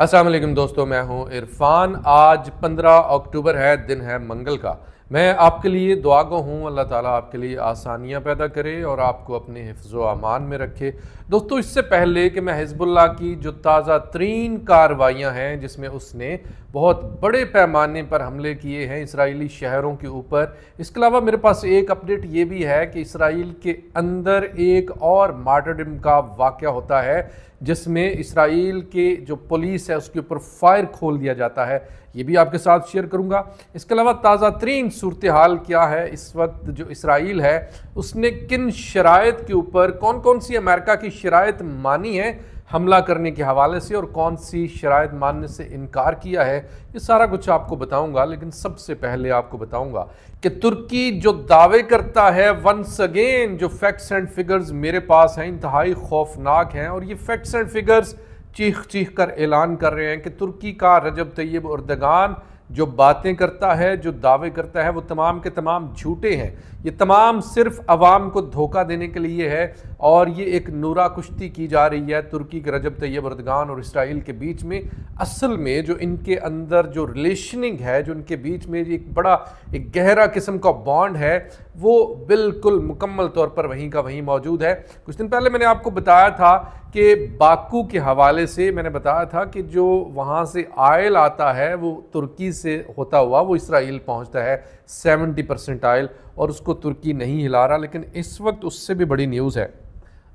अस्सलाम वालेकुम दोस्तों मैं हूं इरफान आज 15 अक्टूबर है दिन है मंगल का मैं आपके लिए दुआगो हूं अल्लाह ताला आपके लिए आसानियां पैदा करे और आपको अपने हिफ्ज़ अमान में रखे दोस्तों इससे पहले कि मैं हिजबुल्ला की जो ताज़ा तरीन कार्रवाइयाँ हैं जिसमें उसने बहुत बड़े पैमाने पर हमले किए हैं इसराइली शहरों के ऊपर इसके अलावा मेरे पास एक अपडेट ये भी है कि इसराइल के अंदर एक और मार्टरडम का वाक़ होता है जिसमें इसराइल के जो पुलिस है उसके ऊपर फायर खोल दिया जाता है ये भी आपके साथ शेयर करूंगा इसके अलावा ताज़ा तरीन सूरत हाल क्या है इस वक्त जो इसराइल है उसने किन शरात के ऊपर कौन कौन सी अमेरिका की शरात मानी है हमला करने के हवाले से और कौन सी शराय मानने से इनकार किया है ये सारा कुछ आपको बताऊंगा लेकिन सबसे पहले आपको बताऊंगा कि तुर्की जो दावे करता है वंस अगेन जो फैक्ट्स एंड फिगर्स मेरे पास हैं इंतहाई खौफनाक हैं और ये फैक्ट्स एंड फिगर्स चीख चीख कर ऐलान कर रहे हैं कि तुर्की का रजब तैयब उर्दगान जो बातें करता है जो दावे करता है वो तमाम के तमाम झूठे हैं ये तमाम सिर्फ आवाम को धोखा देने के लिए है और ये एक नूरा कुश्ती की जा रही है तुर्की के रजब तैयब अर्दगान और इसराइल के बीच में असल में जो इनके अंदर जो रिलेशनिंग है जो इनके बीच में एक बड़ा एक गहरा किस्म का बॉन्ड है वो बिल्कुल मुकम्मल तौर पर वहीं का वहीं मौजूद है कुछ दिन पहले मैंने आपको बताया था कि बाकू के हवाले से मैंने बताया था कि जो वहाँ से आयल आता है वो तुर्की से होता हुआ वो इसराइल पहुँचता है 70 परसेंट आयल और उसको तुर्की नहीं हिला रहा लेकिन इस वक्त उससे भी बड़ी न्यूज़ है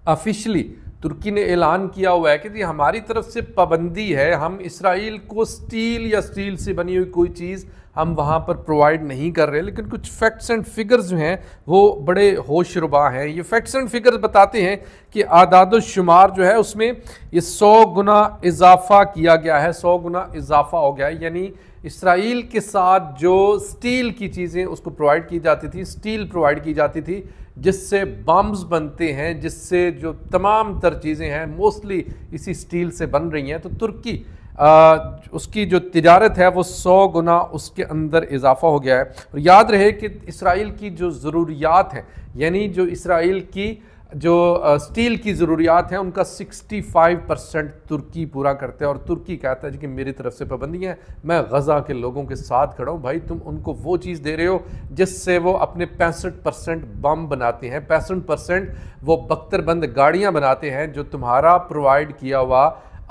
ऑफिशली तुर्की ने ऐलान किया हुआ है कि जी हमारी तरफ से पाबंदी है हम इसराइल को स्टील या स्टील से बनी हुई कोई चीज़ हम वहाँ पर प्रोवाइड नहीं कर रहे लेकिन कुछ फैक्ट्स एंड फिगर्स जो हैं वो बड़े होशरुबा हैं ये फैक्ट्स एंड फिगर्स बताते हैं कि आदाद शुमार जो है उसमें ये सौ गुना इजाफा किया गया है सौ गुना इजाफा हो गया है यानी इसराइल के साथ जो स्टील की चीज़ें उसको प्रोवाइड की जाती थी स्टील प्रोवाइड की जाती थी जिससे बम्ब्स बनते हैं जिससे जो तमाम तर चीज़ें हैं मोस्टली इसी स्टील से बन रही हैं तो तुर्की आ, उसकी जो तजारत है वो सौ गुना उसके अंदर इजाफा हो गया है और याद रहे कि इसराइल की जो ज़रूरियात है यानी जो इसराइल की जो स्टील की ज़रूरियात हैं उनका 65 परसेंट तुर्की पूरा करते हैं और तुर्की कहता है जी कि मेरी तरफ से पाबंदी है मैं गज़ा के लोगों के साथ खड़ा हूँ भाई तुम उनको वो चीज़ दे रहे हो जिससे वो अपने पैंसठ परसेंट बम बनाते हैं पैंसठ परसेंट वो बख्तरबंद गाड़ियाँ बनाते हैं जो तुम्हारा प्रोवाइड किया हुआ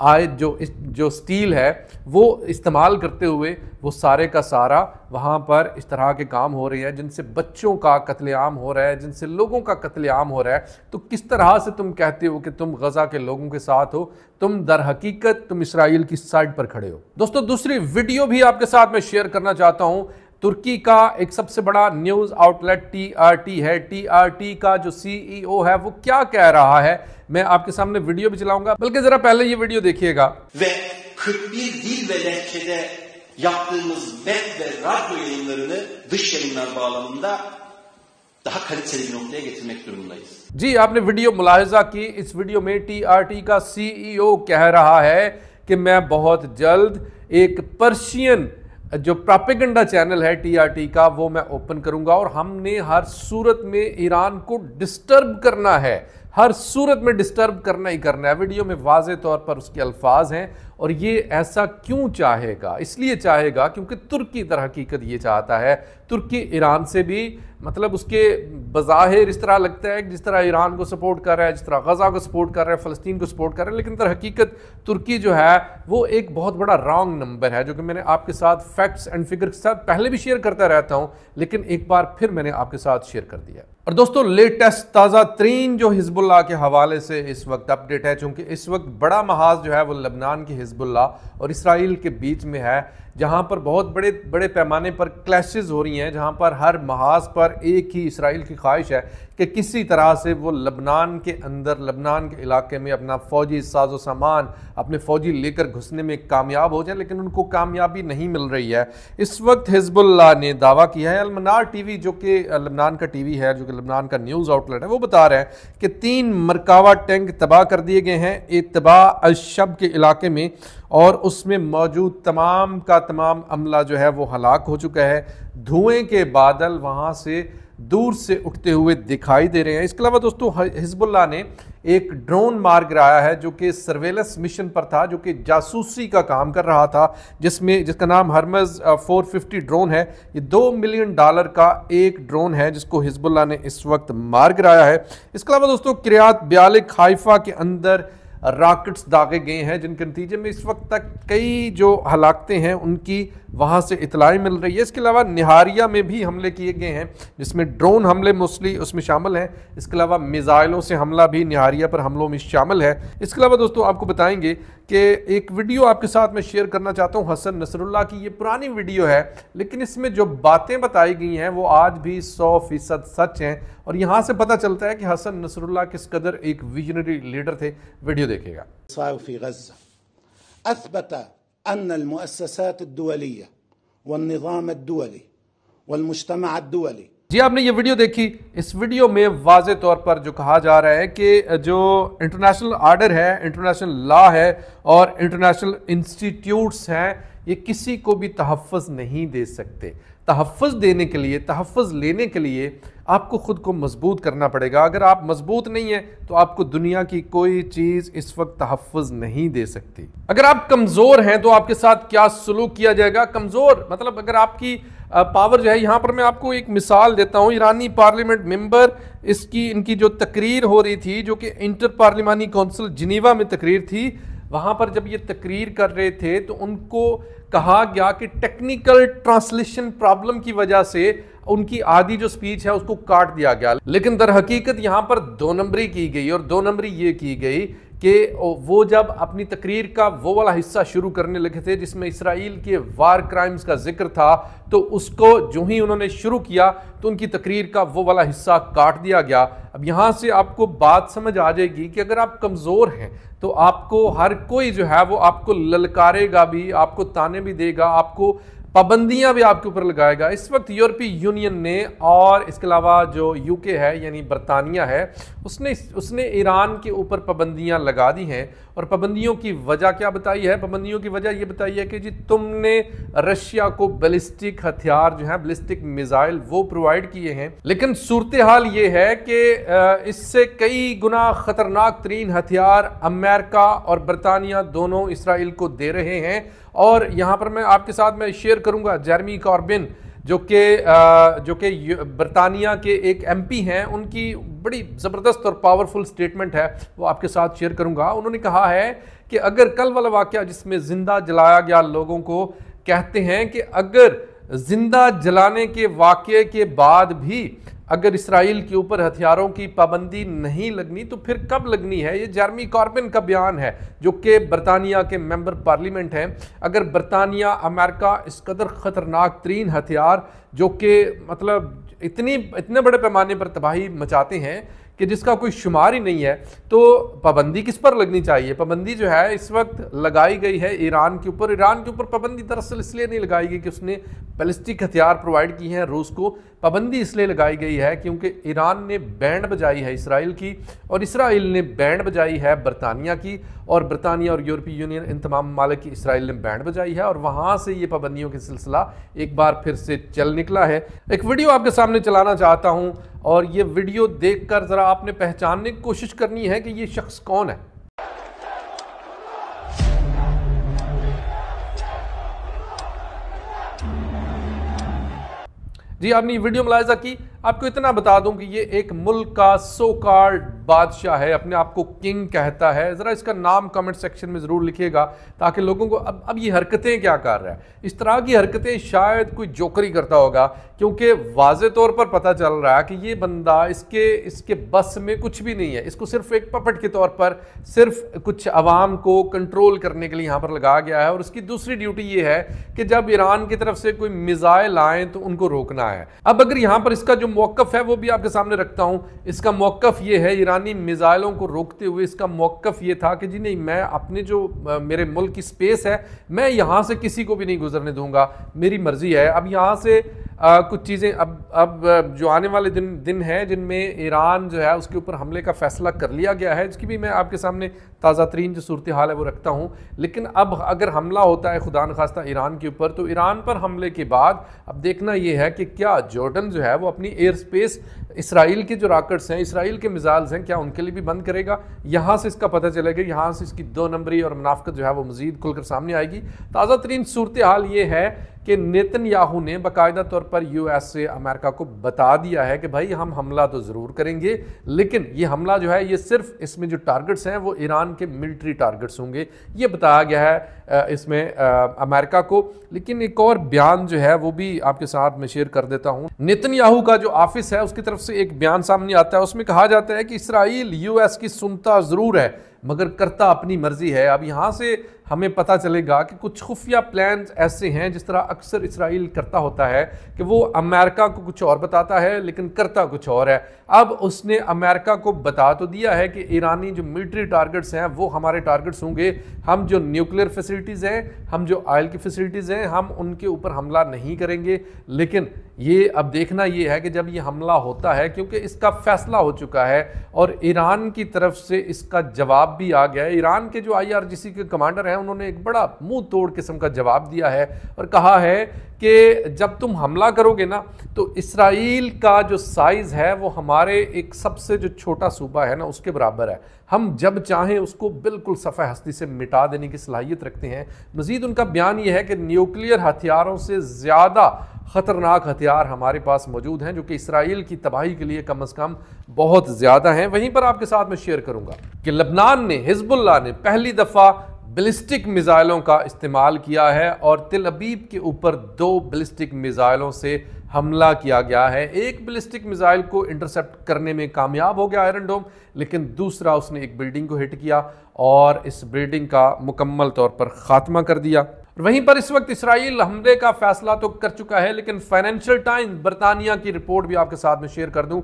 आए जो इस जो स्टील है वो इस्तेमाल करते हुए वो सारे का सारा वहाँ पर इस तरह के काम हो रहे हैं जिनसे बच्चों का कत्लेआम हो रहा है जिनसे लोगों का कत्लेआम हो रहा है तो किस तरह से तुम कहते हो कि तुम गज़ा के लोगों के साथ हो तुम दर हकीकत तुम इसराइल की साइड पर खड़े हो दोस्तों दूसरी वीडियो भी आपके साथ मैं शेयर करना चाहता हूँ तुर्की का एक सबसे बड़ा न्यूज़ आउटलेट टीआरटी है टीआरटी का जो सीईओ है वो क्या कह रहा है मैं आपके सामने वीडियो भी चलाऊंगा बल्कि जरा पहले ये वीडियो देखिएगा ve 41 dil ve lehçede yaptığımız web ve radyo yayınlarını dış yayınlar bağlamında daha kaliteli bir noktaya getirmek durumundayız. जी आपने वीडियो मुलाहजा की इस वीडियो में टीआरटी का सीईओ कह रहा है कि मैं बहुत जल्द एक पर्शियन जो प्रापेगेंडा चैनल है टीआरटी का वो मैं ओपन करूंगा और हमने हर सूरत में ईरान को डिस्टर्ब करना है हर सूरत में डिस्टर्ब करना ही करना है वीडियो में वाज तौर पर उसके अल्फाज हैं और ये ऐसा क्यों चाहेगा इसलिए चाहेगा क्योंकि तुर्की तरह हकीकत ये चाहता है तुर्की ईरान से भी मतलब उसके बज़ाहिर इस तरह लगता है कि जिस तरह ईरान को सपोर्ट कर रहा है जिस तरह गज़ा को सपोर्ट कर रहा है फ़लस्तीन को सपोर्ट कर रहा है लेकिन तरह हकीकत तुर्की जो है वो एक बहुत बड़ा रॉन्ग नंबर है जो कि मैंने आपके साथ फैक्ट्स एंड फिगर के साथ पहले भी शेयर करता रहता हूँ लेकिन एक बार फिर मैंने आपके साथ शेयर कर दिया और दोस्तों लेटेस्ट ताज़ा तरीन जो हिजबुल्ला के हवाले से इस वक्त अपडेट है चूँकि इस वक्त बड़ा महाज जो है वो लबनान की हिजबुल्ला और इसराइल के बीच में है जहाँ पर बहुत बड़े बड़े पैमाने पर क्लैश हो रही हैं जहाँ पर हर महाज पर एक ही इसराइल की ख्वाहिश है कि किसी तरह से वो लबनान के अंदर लबनान के इलाके में अपना फ़ौजी साजो सामान अपने फ़ौजी लेकर घुसने में कामयाब हो जाए लेकिन उनको कामयाबी नहीं मिल रही है इस वक्त हिजबुल्ला ने दावा किया है अलमनार वी जो कि लबनान का वी है जो कि लबनान का न्यूज़ आउटलेट है वो बता रहे हैं कि तीन मरकावा टैंक तबाह कर दिए गए हैं इतबा अशब के इलाके में और उसमें मौजूद तमाम का तमाम अमला जो है वो हलाक हो चुका है धुएँ के बादल वहाँ से दूर से उठते हुए दिखाई दे रहे हैं इसके अलावा दोस्तों हिजबुल्ला ने एक ड्रोन मार गिराया है जो कि सर्वेलेंस मिशन पर था जो कि जासूसी का काम कर रहा था जिसमें जिसका नाम हरमज 450 ड्रोन है ये दो मिलियन डॉलर का एक ड्रोन है जिसको हिजबुल्ला ने इस वक्त मार गिराया है इसके अलावा दोस्तों क्रियात ब्यालिक हाइफा के अंदर राकेट्स दागे गए हैं जिनके नतीजे में इस वक्त तक कई जो हलाकते हैं उनकी वहाँ से इतलाएँ मिल रही है इसके अलावा निहारिया में भी हमले किए गए हैं जिसमें ड्रोन हमले मोस्टली उसमें शामिल हैं इसके अलावा मिज़ाइलों से हमला भी निहारिया पर हमलों में शामिल है इसके अलावा दोस्तों आपको बताएंगे कि एक वीडियो आपके साथ मैं शेयर करना चाहता हूं हसन नसरुल्ला की ये पुरानी वीडियो है लेकिन इसमें जो बातें बताई गई हैं वो आज भी सौ फीसद सच हैं और यहाँ से पता चलता है कि हसन नसरुल्ला किस कदर एक विजनरी लीडर थे वीडियो देखेगा والمجتمع الدولي जी आपने ये वीडियो देखी इस वीडियो में वाज तौर पर जो कहा जा रहा है कि जो इंटरनेशनल आर्डर है इंटरनेशनल लॉ है और इंटरनेशनल इंस्टीट्यूट्स हैं ये किसी को भी तहफ़ नहीं दे सकते तहफ़ देने के लिए तहफ़ लेने के लिए आपको ख़ुद को मजबूत करना पड़ेगा अगर आप मजबूत नहीं हैं तो आपको दुनिया की कोई चीज़ इस वक्त तहफ़ नहीं दे सकती अगर आप कमज़ोर हैं तो आपके साथ क्या सलूक किया जाएगा कमज़ोर मतलब अगर आपकी पावर जो है यहाँ पर मैं आपको एक मिसाल देता हूँ ईरानी पार्लियामेंट मेंबर इसकी इनकी जो तकरीर हो रही थी जो कि इंटर पार्लिमानी कौंसिल जिनेवा में तकरीर थी वहाँ पर जब ये तकरीर कर रहे थे तो उनको कहा गया कि टेक्निकल ट्रांसलेशन प्रॉब्लम की वजह से उनकी आधी जो स्पीच है उसको काट दिया गया लेकिन दर हकीकत यहाँ पर दो नंबरी की गई और दो नंबरी ये की गई कि वो जब अपनी तकरीर का वो वाला हिस्सा शुरू करने लगे थे जिसमें इसराइल के वार क्राइम्स का जिक्र था तो उसको जो ही उन्होंने शुरू किया तो उनकी तकरीर का वो वाला हिस्सा काट दिया गया अब यहाँ से आपको बात समझ आ जाएगी कि अगर आप कमज़ोर हैं तो आपको हर कोई जो है वो आपको ललकारेगा भी आपको ताने भी देगा आपको पाबंदियां भी आपके ऊपर लगाएगा इस वक्त यूरोपीय यूनियन ने और इसके अलावा जो यूके है यानी बरतानिया है उसने उसने ईरान के ऊपर पाबंदियां लगा दी हैं और पाबंदियों की वजह क्या बताई है पाबंदियों की वजह ये बताई है कि जी तुमने रशिया को बैलिस्टिक हथियार जो है बैलिस्टिक मिज़ाइल वो प्रोवाइड किए हैं लेकिन सूरत हाल ये है कि इससे कई गुना ख़तरनाक तरीन हथियार अमेरिका और बरतानिया दोनों इसराइल को दे रहे हैं और यहाँ पर मैं आपके साथ मैं शेयर करूँगा जैरमी कॉर्बिन जो कि जो कि बरतानिया के एक एमपी हैं उनकी बड़ी ज़बरदस्त और पावरफुल स्टेटमेंट है वो आपके साथ शेयर करूँगा उन्होंने कहा है कि अगर कल वाला वाक़ जिसमें ज़िंदा जलाया गया लोगों को कहते हैं कि अगर ज़िंदा जलाने के वाक़े के बाद भी अगर इसराइल के ऊपर हथियारों की पाबंदी नहीं लगनी तो फिर कब लगनी है ये जर्मी कॉर्बिन का बयान है जो कि बरतानिया के मेंबर पार्लियामेंट हैं अगर बरतानिया अमेरिका इस कदर ख़तरनाक तरीन हथियार जो कि मतलब इतनी इतने बड़े पैमाने पर तबाही मचाते हैं कि जिसका कोई शुमार ही नहीं है तो पाबंदी किस पर लगनी चाहिए पाबंदी जो है इस वक्त लगाई गई है ईरान के ऊपर ईरान के ऊपर पाबंदी दरअसल इसलिए नहीं लगाई गई कि उसने बैलिस्टिक हथियार प्रोवाइड किए हैं रूस को पाबंदी इसलिए लगाई गई है क्योंकि ईरान ने बैंड बजाई है इसराइल की और इसराइल ने बैंड बजाई है बरतानिया की और बरतानिया और यूरोपीय यूनियन इन तमाम ममालिक की इसराइल ने बैंड बजाई है और वहाँ से ये पाबंदियों का सिलसिला एक बार फिर से चल निकला है एक वीडियो आपके सामने चलाना चाहता हूँ और ये वीडियो देख ज़रा आपने पहचानने की कोशिश करनी है कि ये शख्स कौन है जी आपने वीडियो मुलायजा की आपको इतना बता दूं कि ये एक मुल्क का सो कार्ड बादशाह है अपने आप को किंग कहता है ज़रा इसका नाम कमेंट सेक्शन में ज़रूर लिखिएगा ताकि लोगों को अब अब ये हरकतें क्या कर रहा है इस तरह की हरकतें शायद कोई जोकरी करता होगा क्योंकि वाज तौर पर पता चल रहा है कि ये बंदा इसके इसके बस में कुछ भी नहीं है इसको सिर्फ एक पपट के तौर पर सिर्फ कुछ आवाम को कंट्रोल करने के लिए यहाँ पर लगाया गया है और उसकी दूसरी ड्यूटी ये है कि जब ईरान की तरफ से कोई मिज़ाइल आएँ तो उनको रोकना है अब अगर यहाँ पर इसका जो मौकफ है वो भी आपके सामने रखता हूँ इसका मौकफ़ ये है ईरानी मिज़ाइलों को रोकते हुए इसका मौकफ ये था कि जी नहीं मैं अपने जो मेरे मुल्क की स्पेस है मैं यहाँ से किसी को भी नहीं गुजरने दूंगा मेरी मर्ज़ी है अब यहाँ से आ, कुछ चीज़ें अब अब जो आने वाले दिन दिन हैं जिनमें ईरान जो है उसके ऊपर हमले का फैसला कर लिया गया है जिसकी भी मैं आपके सामने ताज़ा तरीन जो सूरत हाल है वो रखता हूँ लेकिन अब अगर हमला होता है खुदा नखास्ता ईरान के ऊपर तो ईरान पर हमले के बाद अब देखना ये है कि क्या जॉर्डन जो है वो अपनी एयर स्पेस इसराइल के जो राकेट्स हैं इसराइल के मिज़ाइल्स हैं क्या उनके लिए भी बंद करेगा यहाँ से इसका पता चलेगा यहाँ से इसकी दो नंबरी और मुनाफ्त जो है वो मज़ीद खुलकर सामने आएगी ताज़ा तरीन सूरत हाल ये है कि नितिन याहू ने बाकायदा तौर पर यू एस ए अमेरिका को बता दिया है कि भाई हम हमला तो ज़रूर करेंगे लेकिन ये हमला जो है ये सिर्फ इसमें जो टारगेट्स हैं वो ईरान के मिल्ट्री टारगेट्स होंगे ये बताया गया है इसमें अमेरिका को लेकिन एक और बयान जो है वो भी आपके साथ मैं शेयर कर देता हूँ नितिन याहू का जो ऑफिस है उसकी तरफ तरफ से एक बयान सामने आता है उसमें कहा जाता है कि इसराइल यूएस की सुनता ज़रूर है मगर करता अपनी मर्जी है अब यहाँ से हमें पता चलेगा कि कुछ खुफिया प्लान ऐसे हैं जिस तरह अक्सर इसराइल करता होता है कि वो अमेरिका को कुछ और बताता है लेकिन करता कुछ और है अब उसने अमेरिका को बता तो दिया है कि ईरानी जो मिलिट्री टारगेट्स हैं वो हमारे टारगेट्स होंगे हम जो न्यूक्लियर फैसिलिटीज़ हैं हम जो ऑयल की फैसिलिटीज़ हैं हम उनके ऊपर हमला नहीं करेंगे लेकिन ये अब देखना ये है कि जब ये हमला होता है क्योंकि इसका फैसला हो चुका है और ईरान की तरफ से इसका जवाब जवाब भी आ गया है ईरान के जो आईआरजीसी के कमांडर हैं उन्होंने एक बड़ा मुंह तोड़ किस्म का जवाब दिया है और कहा है कि जब तुम हमला करोगे ना तो इसराइल का जो साइज़ है वो हमारे एक सबसे जो छोटा सूबा है ना उसके बराबर है हम जब चाहें उसको बिल्कुल सफ़े हस्ती से मिटा देने की सलाहियत रखते हैं मज़ीद उनका बयान ये है कि न्यूक्लियर हथियारों से ज़्यादा ख़तरनाक हथियार हमारे पास मौजूद हैं जो कि इसराइल की तबाही के लिए कम अज़ कम बहुत ज़्यादा हैं वहीं पर आपके साथ मैं शेयर करूँगा कि लबनान ने हिजबुल्ला ने पहली दफ़ा बिलिस्टिक मिज़ाइलों का इस्तेमाल किया है और तिल अबीब के ऊपर दो बिलिस्टिक मिज़ाइलों से हमला किया गया है एक बिलिस्टिक मिज़ाइल को इंटरसेप्ट करने में कामयाब हो गया आयरन डोम लेकिन दूसरा उसने एक बिल्डिंग को हिट किया और इस बिल्डिंग का मुकम्मल तौर पर ख़ात्मा कर दिया वहीं पर इस वक्त इसराइल हमले का फैसला तो कर चुका है लेकिन फाइनेंशियल टाइम्स बरतानिया की रिपोर्ट भी आपके साथ में शेयर कर दूं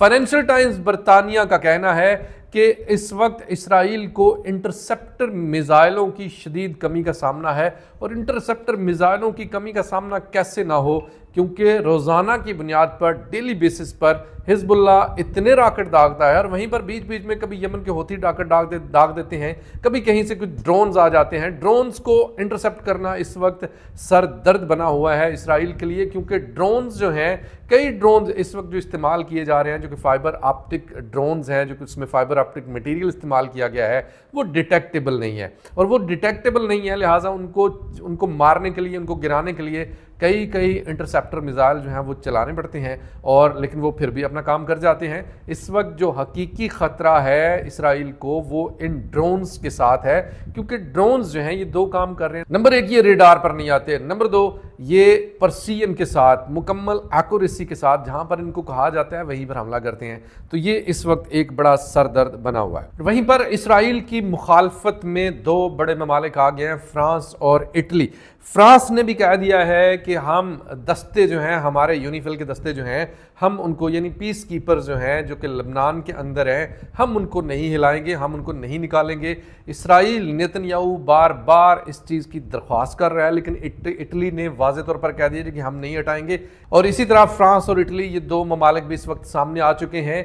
फाइनेंशियल टाइम्स बरतानिया का कहना है कि इस वक्त इसराइल को इंटरसेप्टर मिज़ाइलों की शदीद कमी का सामना है और इंटरसेप्टर मिज़ाइलों की कमी का सामना कैसे ना हो क्योंकि रोज़ाना की बुनियाद पर डेली बेसिस पर हिजबुल्ला इतने राकेट दागता है और वहीं पर बीच बीच में कभी यमन के होती राकेट दाग दे दाग देते हैं कभी कहीं से कुछ ड्रोन्स आ जाते हैं ड्रोन्स को इंटरसेप्ट करना इस वक्त सर दर्द बना हुआ है इसराइल के लिए क्योंकि ड्रोन्स जो हैं कई ड्रोन्स इस वक्त जो इस्तेमाल किए जा रहे हैं जो कि फ़ाइबर ऑप्टिक ड्रोन्स हैं जो कि उसमें फ़ाइबर थेराप्टिक मटेरियल इस्तेमाल किया गया है वो डिटेक्टेबल नहीं है और वो डिटेक्टेबल नहीं है लिहाजा उनको उनको मारने के लिए उनको गिराने के लिए कई कई इंटरसेप्टर मिसाइल जो हैं वो चलाने पड़ते हैं और लेकिन वो फिर भी अपना काम कर जाते हैं इस वक्त जो हकीकी ख़तरा है इसराइल को वो इन ड्रोन्स के साथ है क्योंकि ड्रोन्स जो हैं ये दो काम कर रहे हैं नंबर एक ये रेडार पर नहीं आते नंबर दो ये परसियन के साथ मुकम्मल आकुरेसी के साथ जहाँ पर इनको कहा जाता है वहीं पर हमला करते हैं तो ये इस वक्त एक बड़ा सरदर्द बना हुआ है वहीं पर इसराइल की मुखालफत में दो बड़े ममालिक आ गए हैं फ्रांस और इटली फ्रांस ने भी कह दिया है कि हम दस्ते जो हैं हमारे यूनिफिल के दस्ते जो हैं हम उनको यानी पीस कीपर जो हैं जो कि लबनान के अंदर हैं हम उनको नहीं हिलाएंगे हम उनको नहीं निकालेंगे इसराइल नितनयाऊ बार बार इस चीज़ की दरख्वास्त कर रहा है लेकिन इट, इटली ने वाजे तौर पर कह दिया कि हम नहीं हटाएंगे और इसी तरह फ्रांस और इटली ये दो ममालिक भी इस वक्त सामने आ चुके हैं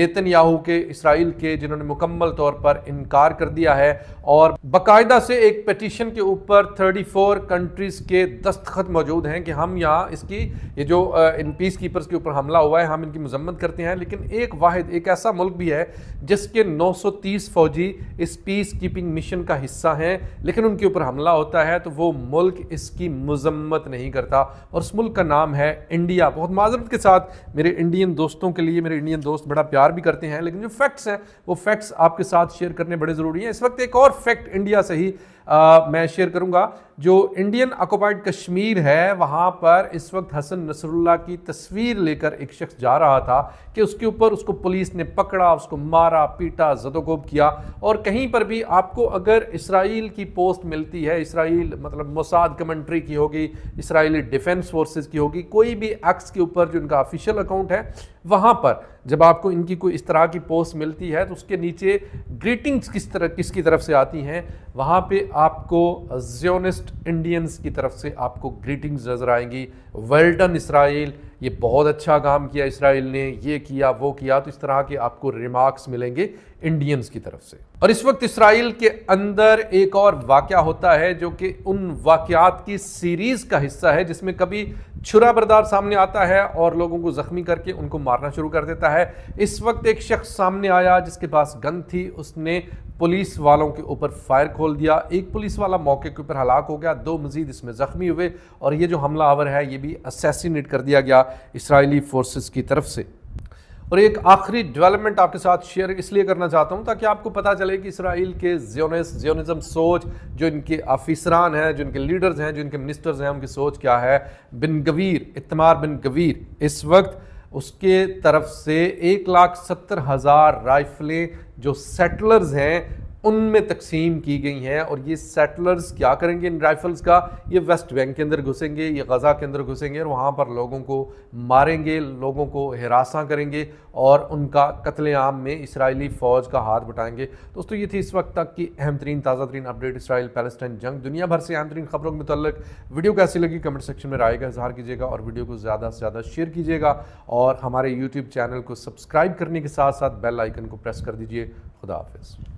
नितिन याहू के इसराइल के जिन्होंने मुकम्मल तौर पर इनकार कर दिया है और बाकायदा से एक पटिशन के ऊपर 34 कंट्रीज़ के दस्तखत मौजूद हैं कि हम यहाँ इसकी ये जो इन पीस कीपर्स के ऊपर हमला हुआ है हम इनकी मजम्मत करते हैं लेकिन एक वाहिद एक ऐसा मुल्क भी है जिसके 930 फौजी इस पीस कीपिंग मिशन का हिस्सा हैं लेकिन उनके ऊपर हमला होता है तो वो मुल्क इसकी मजम्मत नहीं करता और उस मुल्क का नाम है इंडिया बहुत माजरत के साथ मेरे इंडियन दोस्तों के लिए मेरे इंडियन दोस्त बड़ा प्यार भी करते हैं लेकिन जो फैक्ट्स हैं वो फैक्ट्स आपके साथ शेयर करने बड़े ज़रूरी हैं इस वक्त एक और फैक्ट इंडिया से ही आ, मैं शेयर करूंगा जो इंडियन ऑक्यूपाइड कश्मीर है वहाँ पर इस वक्त हसन नसरुल्ला की तस्वीर लेकर एक शख्स जा रहा था कि उसके ऊपर उसको पुलिस ने पकड़ा उसको मारा पीटा जदोकोब किया और कहीं पर भी आपको अगर इसराइल की पोस्ट मिलती है इसराइल मतलब मोसाद कमेंट्री की होगी इसराइली डिफेंस फोर्सेस की होगी कोई भी एक्स के ऊपर जो इनका ऑफिशियल अकाउंट है वहाँ पर जब आपको इनकी कोई इस तरह की पोस्ट मिलती है तो उसके नीचे ग्रीटिंग्स किस तरह किसकी तरफ से आती हैं वहाँ पे आपको जियोनिस्ट इंडियंस की तरफ से आपको ग्रीटिंग्स नज़र आएंगी वेल्डन इसराइल ये बहुत अच्छा काम किया इसराइल ने ये किया वो किया तो इस तरह के आपको रिमार्क्स मिलेंगे इंडियंस की तरफ से और इस वक्त इसराइल के अंदर एक और वाक़ होता है जो कि उन वाक्यात की सीरीज़ का हिस्सा है जिसमें कभी छुरा बरदार सामने आता है और लोगों को ज़ख्मी करके उनको मारना शुरू कर देता है इस वक्त एक शख्स सामने आया जिसके पास गन थी उसने पुलिस वालों के ऊपर फायर खोल दिया एक पुलिस वाला मौके के ऊपर हलाक हो गया दो मजीद इसमें ज़ख्मी हुए और ये जो हमला आवर है ये भी असेसिनेट कर दिया गया इसराइली फोर्सेस की तरफ से और एक आखिरी डेवलपमेंट आपके साथ शेयर इसलिए करना चाहता हूं ताकि आपको पता चले कि इसराइल के जियोनिस जियोनिज़म सोच जो इनके आफिसरान हैं जो इनके लीडर्स हैं जो इनके मिनिस्टर्स हैं उनकी सोच क्या है बिन गवीर इतमार बिन गवीर इस वक्त उसके तरफ से एक लाख सत्तर हज़ार राइफलें जो सेटलर्स हैं उनमें तकसीम की गई हैं और ये सेटलर्स क्या करेंगे इन राइफल्स का ये वेस्ट बैंक के अंदर घुसेंगे ये गज़ा के अंदर घुसेंगे और वहाँ पर लोगों को मारेंगे लोगों को हरासा करेंगे और उनका कत्लेआम में इसराइली फ़ौज का हाथ बटाएंगे दोस्तों ये थी इस वक्त तक की अहम तरीन ताज़ा तरीन अपडेट इसराइल पैलेस्टाइन जंग दुनिया भर से अहम तरीन खबरों के मतलब वीडियो कैसी लगी कमेंट सेक्शन में राय का इजहार कीजिएगा और वीडियो को ज़्यादा से ज़्यादा शेयर कीजिएगा और हमारे यूट्यूब चैनल को सब्सक्राइब करने के साथ साथ बेल आइकन को प्रेस कर दीजिए खुदा हाफिज़